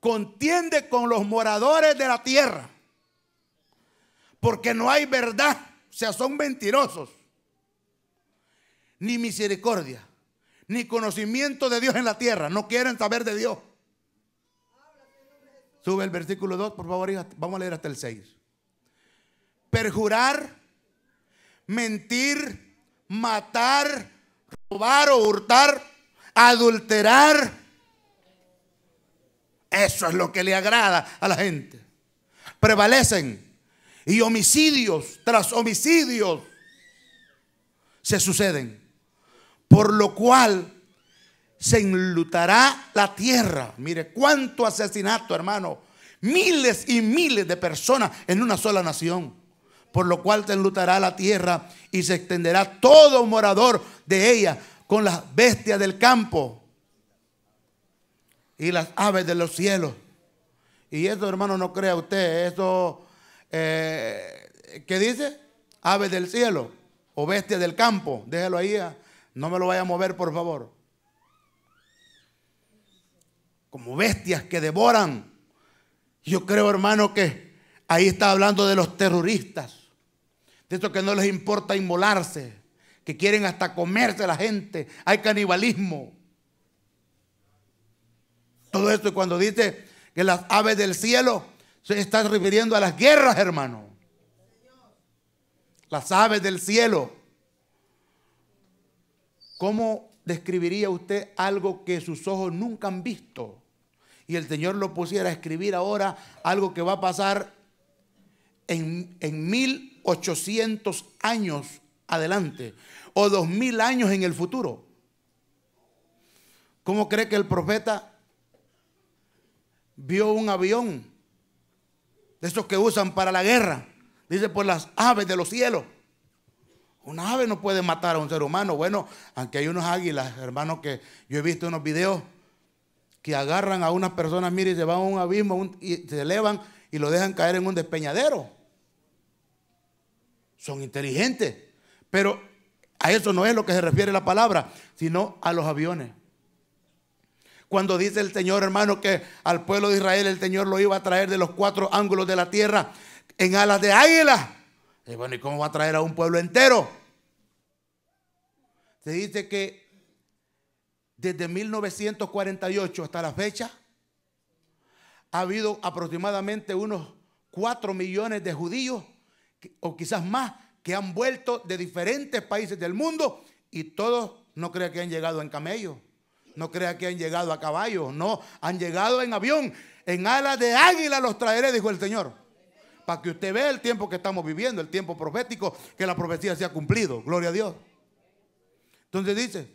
contiende con los moradores de la tierra. Porque no hay verdad. O sea, son mentirosos ni misericordia, ni conocimiento de Dios en la tierra. No quieren saber de Dios. Sube el versículo 2, por favor, Vamos a leer hasta el 6. Perjurar, mentir, matar, robar o hurtar, adulterar. Eso es lo que le agrada a la gente. Prevalecen. Y homicidios tras homicidios se suceden por lo cual se enlutará la tierra. Mire, cuánto asesinato, hermano. Miles y miles de personas en una sola nación. Por lo cual se enlutará la tierra y se extenderá todo morador de ella con las bestias del campo y las aves de los cielos. Y eso, hermano, no crea usted. Eso, eh, ¿qué dice? Aves del cielo o bestias del campo. Déjelo ahí. Ah. No me lo vaya a mover, por favor. Como bestias que devoran. Yo creo, hermano, que ahí está hablando de los terroristas. De esto que no les importa inmolarse. Que quieren hasta comerse a la gente. Hay canibalismo. Todo esto. Y cuando dice que las aves del cielo se están refiriendo a las guerras, hermano. Las aves del cielo. ¿Cómo describiría usted algo que sus ojos nunca han visto? Y el Señor lo pusiera a escribir ahora algo que va a pasar en, en 1800 años adelante o 2000 años en el futuro. ¿Cómo cree que el profeta vio un avión de esos que usan para la guerra? Dice por las aves de los cielos. Un ave no puede matar a un ser humano. Bueno, aunque hay unos águilas, hermano, que yo he visto unos videos que agarran a unas personas, mire, y se van a un abismo y se elevan y lo dejan caer en un despeñadero. Son inteligentes. Pero a eso no es lo que se refiere la palabra, sino a los aviones. Cuando dice el Señor, hermano, que al pueblo de Israel el Señor lo iba a traer de los cuatro ángulos de la tierra en alas de águila bueno, ¿y cómo va a traer a un pueblo entero? Se dice que desde 1948 hasta la fecha ha habido aproximadamente unos 4 millones de judíos, o quizás más, que han vuelto de diferentes países del mundo y todos no crea que han llegado en camello, no crea que han llegado a caballo, no, han llegado en avión, en alas de águila los traeré, dijo el Señor que usted vea el tiempo que estamos viviendo, el tiempo profético, que la profecía se ha cumplido. Gloria a Dios. Entonces dice,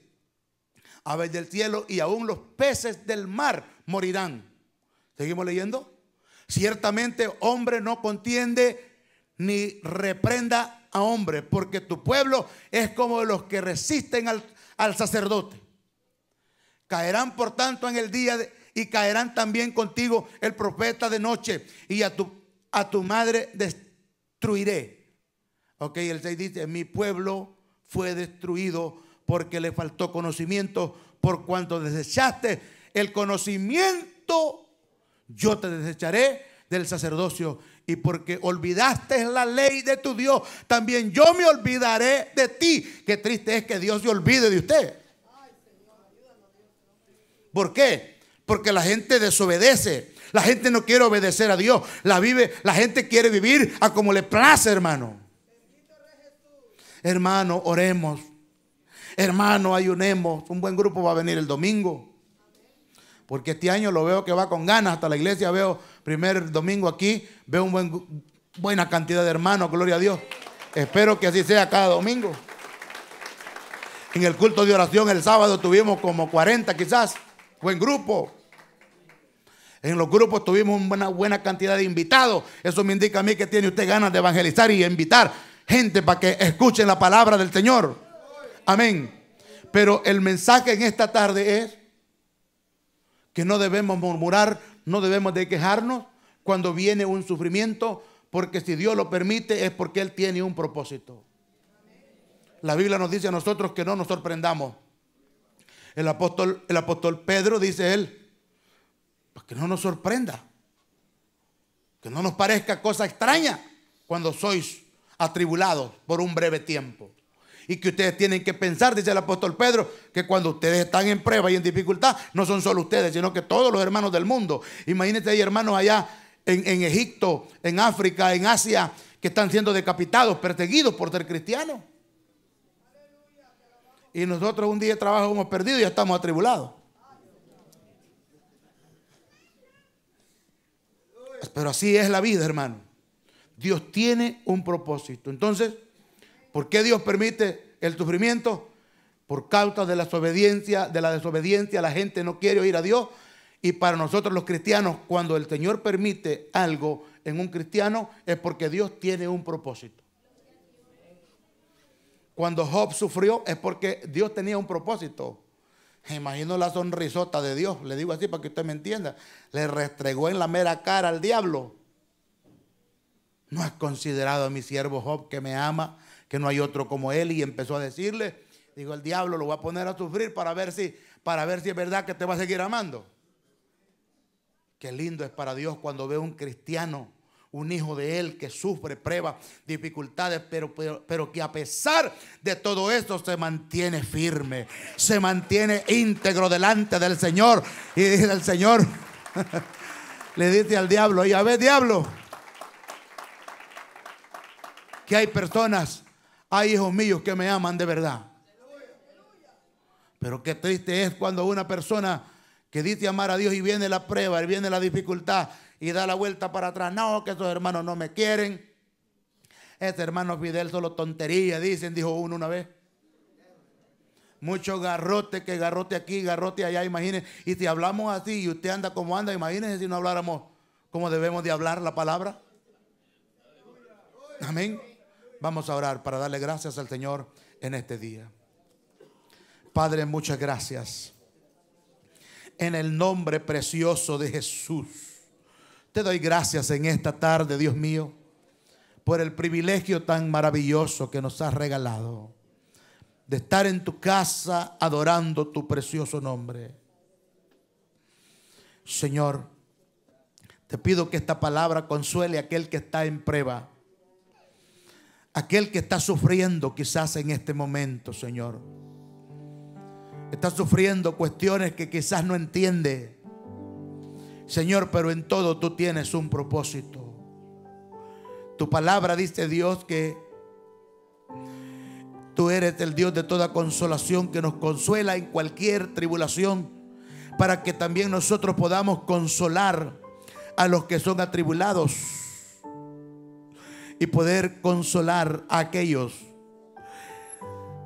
aves del cielo y aún los peces del mar morirán. Seguimos leyendo. Ciertamente hombre no contiende ni reprenda a hombre, porque tu pueblo es como los que resisten al, sacerdote. Caerán por tanto en el día y caerán también contigo el profeta de noche y a tu a tu madre destruiré. Ok, el 6 dice, mi pueblo fue destruido porque le faltó conocimiento, por cuanto desechaste el conocimiento, yo te desecharé del sacerdocio. Y porque olvidaste la ley de tu Dios, también yo me olvidaré de ti. Qué triste es que Dios se olvide de usted. ¿Por qué? Porque la gente desobedece la gente no quiere obedecer a Dios. La, vive, la gente quiere vivir a como le place, hermano. Hermano, oremos. Hermano, ayunemos. Un buen grupo va a venir el domingo. Porque este año lo veo que va con ganas. Hasta la iglesia veo, primer domingo aquí, veo una buena cantidad de hermanos, gloria a Dios. Espero que así sea cada domingo. En el culto de oración el sábado tuvimos como 40 quizás. Buen grupo. En los grupos tuvimos una buena cantidad de invitados. Eso me indica a mí que tiene usted ganas de evangelizar y invitar gente para que escuchen la palabra del Señor. Amén. Pero el mensaje en esta tarde es que no debemos murmurar, no debemos de quejarnos cuando viene un sufrimiento, porque si Dios lo permite es porque Él tiene un propósito. La Biblia nos dice a nosotros que no nos sorprendamos. El apóstol, el apóstol Pedro dice él, pues que no nos sorprenda. Que no nos parezca cosa extraña cuando sois atribulados por un breve tiempo. Y que ustedes tienen que pensar, dice el apóstol Pedro, que cuando ustedes están en prueba y en dificultad, no son solo ustedes, sino que todos los hermanos del mundo. Imagínense, hay hermanos allá en, en Egipto, en África, en Asia, que están siendo decapitados, perseguidos por ser cristianos. Y nosotros un día de trabajo hemos perdido y ya estamos atribulados. Pero así es la vida, hermano. Dios tiene un propósito. Entonces, ¿por qué Dios permite el sufrimiento? Por causa de la desobediencia, de la desobediencia, la gente no quiere oír a Dios. Y para nosotros los cristianos, cuando el Señor permite algo en un cristiano, es porque Dios tiene un propósito. Cuando Job sufrió, es porque Dios tenía un propósito imagino la sonrisota de Dios, le digo así para que usted me entienda. Le restregó en la mera cara al diablo. No has considerado a mi siervo Job que me ama, que no hay otro como él. Y empezó a decirle, digo, el diablo lo voy a poner a sufrir para ver si, para ver si es verdad que te va a seguir amando. Qué lindo es para Dios cuando ve a un cristiano un hijo de Él que sufre pruebas, dificultades, pero, pero, que a pesar de todo esto se mantiene firme, se mantiene íntegro delante del Señor. Y el Señor le dice al diablo, ¿ya ves diablo, que hay personas, hay hijos míos que me aman de verdad. Pero qué triste es cuando una persona que dice amar a Dios y viene la prueba, y viene la dificultad, y da la vuelta para atrás. No, que esos hermanos no me quieren. Este hermano Fidel solo tontería, dicen, dijo uno una vez. Mucho garrote, que garrote aquí, garrote allá, imagínense. Y si hablamos así y usted anda como anda, imagínense si no habláramos como debemos de hablar la palabra. Amén. Vamos a orar para darle gracias al Señor en este día. Padre, muchas gracias. En el nombre precioso de Jesús. Te doy gracias en esta tarde, Dios mío, por el privilegio tan maravilloso que nos has regalado de estar en tu casa adorando tu precioso nombre. Señor, te pido que esta palabra consuele a aquel que está en prueba, aquel que está sufriendo quizás en este momento, Señor. Está sufriendo cuestiones que quizás no entiende Señor, pero en todo tú tienes un propósito. Tu palabra dice Dios que tú eres el Dios de toda consolación que nos consuela en cualquier tribulación para que también nosotros podamos consolar a los que son atribulados y poder consolar a aquellos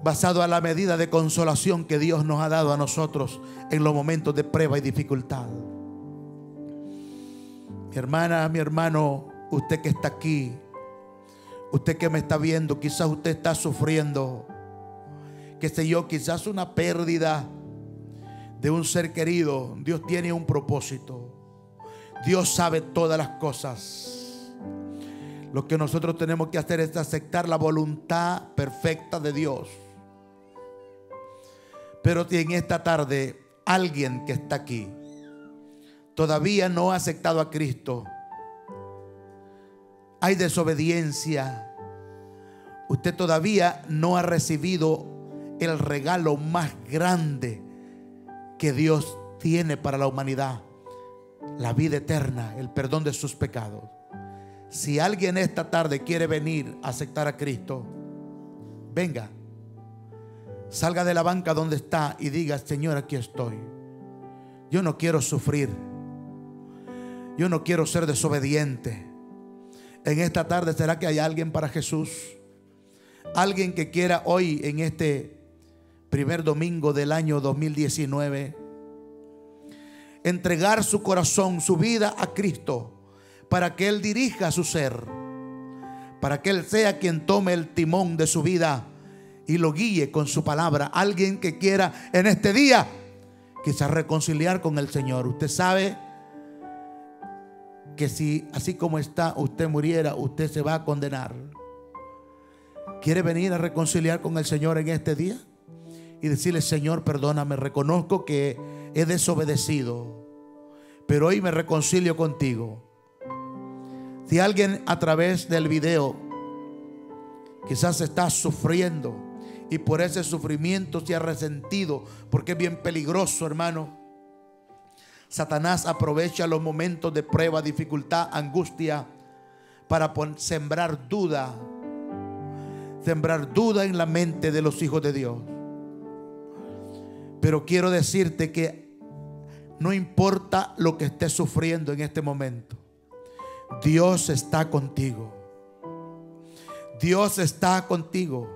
basado a la medida de consolación que Dios nos ha dado a nosotros en los momentos de prueba y dificultad. Mi hermana, mi hermano, usted que está aquí, usted que me está viendo, quizás usted está sufriendo, que sé yo, quizás una pérdida de un ser querido. Dios tiene un propósito. Dios sabe todas las cosas. Lo que nosotros tenemos que hacer es aceptar la voluntad perfecta de Dios. Pero en esta tarde, alguien que está aquí, todavía no ha aceptado a Cristo, hay desobediencia, usted todavía no ha recibido el regalo más grande que Dios tiene para la humanidad, la vida eterna, el perdón de sus pecados. Si alguien esta tarde quiere venir a aceptar a Cristo, venga, salga de la banca donde está y diga, Señor, aquí estoy. Yo no quiero sufrir. Yo no quiero ser desobediente. En esta tarde, ¿será que hay alguien para Jesús? Alguien que quiera hoy, en este primer domingo del año 2019, entregar su corazón, su vida a Cristo, para que Él dirija su ser, para que Él sea quien tome el timón de su vida y lo guíe con su palabra. Alguien que quiera en este día quizás reconciliar con el Señor. Usted sabe que si así como está usted muriera, usted se va a condenar. ¿Quiere venir a reconciliar con el Señor en este día? Y decirle, Señor, perdóname, reconozco que he desobedecido, pero hoy me reconcilio contigo. Si alguien a través del video quizás está sufriendo y por ese sufrimiento se ha resentido, porque es bien peligroso, hermano Satanás aprovecha los momentos de prueba, dificultad, angustia para sembrar duda, sembrar duda en la mente de los hijos de Dios. Pero quiero decirte que no importa lo que estés sufriendo en este momento, Dios está contigo. Dios está contigo.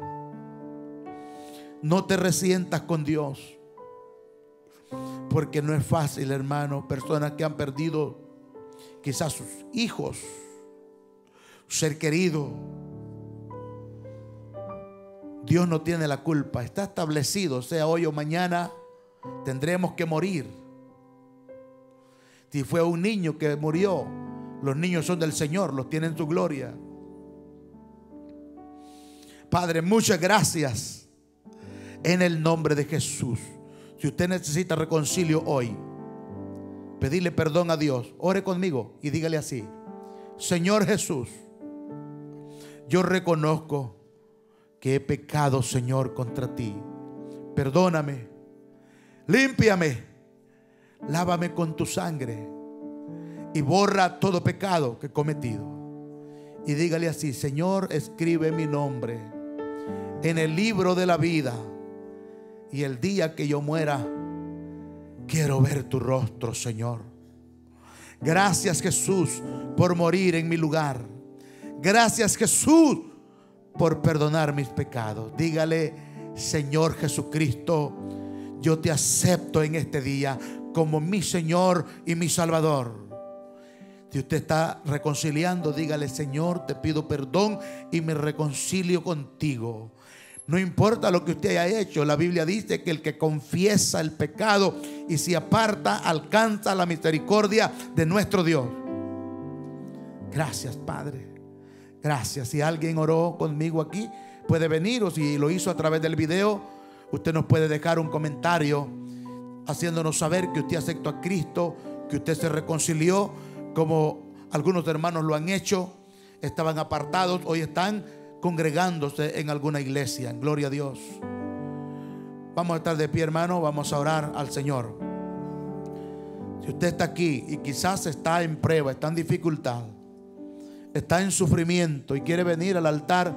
No te resientas con Dios. Porque no es fácil, hermano. Personas que han perdido quizás sus hijos, ser querido. Dios no tiene la culpa. Está establecido, sea hoy o mañana, tendremos que morir. Si fue un niño que murió, los niños son del Señor, los tienen en su gloria. Padre, muchas gracias en el nombre de Jesús. Si usted necesita reconcilio hoy, pedirle perdón a Dios, ore conmigo y dígale así, Señor Jesús, yo reconozco que he pecado, Señor, contra ti. Perdóname, límpiame, lávame con tu sangre y borra todo pecado que he cometido. Y dígale así, Señor, escribe mi nombre en el libro de la vida y el día que yo muera, quiero ver tu rostro, Señor. Gracias Jesús por morir en mi lugar. Gracias Jesús por perdonar mis pecados. Dígale, Señor Jesucristo, yo te acepto en este día como mi Señor y mi Salvador. Si usted está reconciliando, dígale, Señor, te pido perdón y me reconcilio contigo. No importa lo que usted haya hecho, la Biblia dice que el que confiesa el pecado y se aparta alcanza la misericordia de nuestro Dios. Gracias, Padre. Gracias. Si alguien oró conmigo aquí, puede venir o si lo hizo a través del video, usted nos puede dejar un comentario haciéndonos saber que usted aceptó a Cristo, que usted se reconcilió, como algunos hermanos lo han hecho, estaban apartados, hoy están congregándose en alguna iglesia. En gloria a Dios. Vamos a estar de pie, hermano. Vamos a orar al Señor. Si usted está aquí y quizás está en prueba, está en dificultad, está en sufrimiento y quiere venir al altar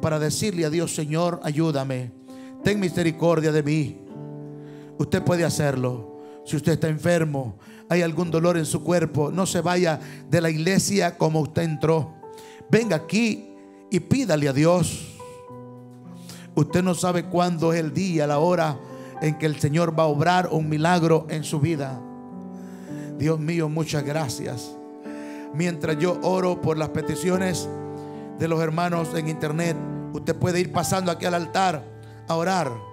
para decirle a Dios, Señor, ayúdame. Ten misericordia de mí. Usted puede hacerlo. Si usted está enfermo, hay algún dolor en su cuerpo, no se vaya de la iglesia como usted entró. Venga aquí y pídale a Dios. Usted no sabe cuándo es el día, la hora en que el Señor va a obrar un milagro en su vida. Dios mío, muchas gracias. Mientras yo oro por las peticiones de los hermanos en internet, usted puede ir pasando aquí al altar a orar.